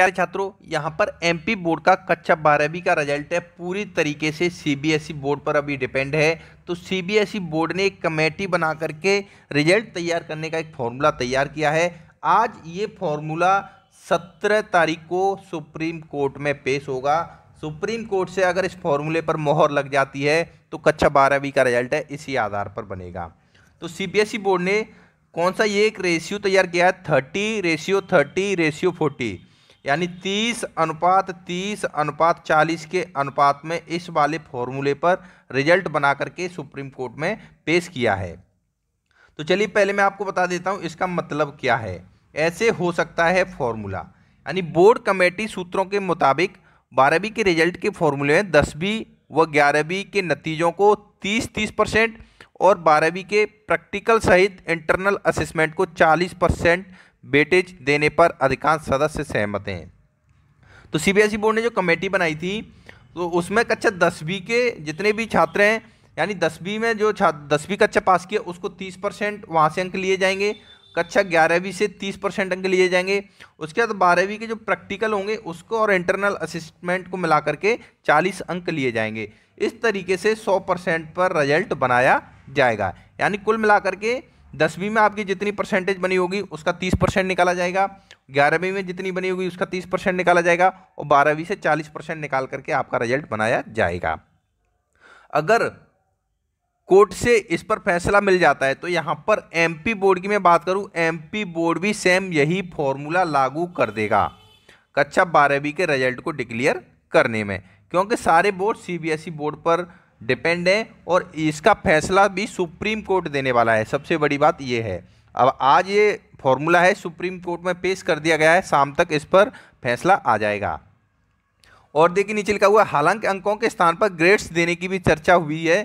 प्यारे छात्रों यहाँ पर एमपी बोर्ड का कक्षा बारहवीं का रिजल्ट है पूरी तरीके से सीबीएसई e बोर्ड पर अभी डिपेंड है तो सीबीएसई e बोर्ड ने एक कमेटी बना करके रिजल्ट तैयार करने का एक फॉर्मूला तैयार किया है आज ये फॉर्मूला सत्रह तारीख को सुप्रीम कोर्ट में पेश होगा सुप्रीम कोर्ट से अगर इस फॉर्मूले पर मोहर लग जाती है तो कक्षा बारहवीं का रिजल्ट है इसी आधार पर बनेगा तो सीबीएसई e बोर्ड ने कौन सा ये एक रेशियो तैयार किया है thirty ratio thirty ratio forty यानी तीस अनुपात तीस अनुपात चालीस के अनुपात में इस वाले फॉर्मूले पर रिजल्ट बना करके सुप्रीम कोर्ट में पेश किया है तो चलिए पहले मैं आपको बता देता हूँ इसका मतलब क्या है ऐसे हो सकता है फॉर्मूला यानी बोर्ड कमेटी सूत्रों के मुताबिक बारहवीं के रिजल्ट के फॉर्मूले में दसवीं व ग्यारहवीं के नतीजों को तीस तीस परसेंट और बारहवीं के प्रैक्टिकल सहित इंटरनल असेसमेंट को चालीस परसेंट बेटेज देने पर अधिकांश सदस्य सहमत हैं तो सीबीएसई e बोर्ड ने जो कमेटी बनाई थी तो उसमें कक्षा दसवीं के जितने भी छात्र हैं यानी दसवीं में जो छात्र दसवीं कक्षा पास किया उसको तीस परसेंट वहाँ से अंक लिए जाएंगे कक्षा ग्यारहवीं से तीस परसेंट अंक लिए जाएंगे उसके बाद बारहवीं के जो प्रैक्टिकल होंगे उसको और इंटरनल असिस्टमेंट को मिला करके चालीस अंक लिए जाएंगे इस तरीके से सौ परसेंट पर रिजल्ट बनाया जाएगा यानी कुल मिला करके दसवीं में आपकी जितनी परसेंटेज बनी होगी उसका तीस परसेंट निकाला जाएगा ग्यारहवीं में जितनी बनी होगी उसका तीस परसेंट निकाला जाएगा और बारहवीं से चालीस परसेंट निकाल करके आपका रिजल्ट बनाया जाएगा अगर कोर्ट से इस पर फैसला मिल जाता है तो यहाँ पर एम बोर्ड की मैं बात करूँ एम बोर्ड भी सेम यही फॉर्मूला लागू कर देगा कक्षा बारहवीं के रिजल्ट को डिक्लेयर करने में क्योंकि सारे बोर्ड सी बोर्ड पर डिपेंड है और इसका फैसला भी सुप्रीम कोर्ट देने वाला है सबसे बड़ी बात यह है अब आज ये फॉर्मूला है सुप्रीम कोर्ट में पेश कर दिया गया है शाम तक इस पर फैसला आ जाएगा और देखिए नीचे लिखा हुआ हालांकि अंकों के स्थान पर ग्रेड्स देने की भी चर्चा हुई है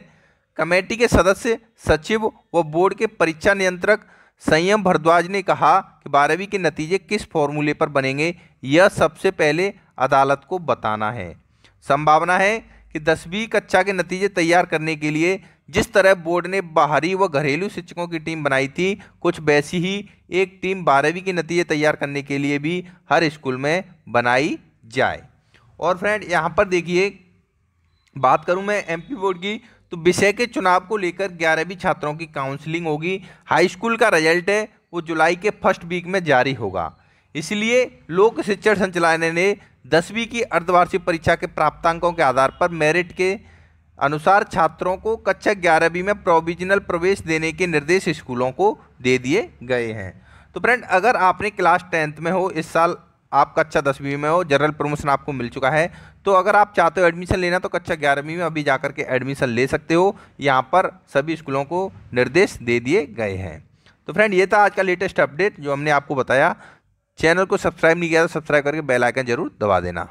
कमेटी के सदस्य सचिव व बोर्ड के परीक्षा नियंत्रक संयम भरद्वाज ने कहा कि बारहवीं के नतीजे किस फॉर्मूले पर बनेंगे यह सबसे पहले अदालत को बताना है संभावना है कि दसवीं कक्षा के नतीजे तैयार करने के लिए जिस तरह बोर्ड ने बाहरी व घरेलू शिक्षकों की टीम बनाई थी कुछ वैसी ही एक टीम बारहवीं के नतीजे तैयार करने के लिए भी हर स्कूल में बनाई जाए और फ्रेंड यहाँ पर देखिए बात करूँ मैं एम बोर्ड की तो विषय के चुनाव को लेकर ग्यारहवीं छात्रों की काउंसलिंग होगी हाई स्कूल का रिजल्ट है वो जुलाई के फर्स्ट वीक में जारी होगा इसलिए लोक शिक्षण संचालय ने दसवीं की अर्धवार्षिक परीक्षा के प्राप्तांकों के आधार पर मेरिट के अनुसार छात्रों को कक्षा ग्यारहवीं में प्रोविजनल प्रवेश देने के निर्देश स्कूलों को दे दिए गए हैं तो फ्रेंड अगर आपने क्लास टेंथ में हो इस साल आप कक्षा दसवीं में हो जनरल प्रमोशन आपको मिल चुका है तो अगर आप चाहते हो एडमिशन लेना तो कक्षा ग्यारहवीं में अभी जाकर के एडमिशन ले सकते हो यहाँ पर सभी स्कूलों को निर्देश दे दिए गए हैं तो फ्रेंड ये था आज का लेटेस्ट अपडेट जो हमने आपको बताया चैनल को सब्सक्राइब नहीं किया तो सब्सक्राइब करके बेल आइकन जरूर दबा देना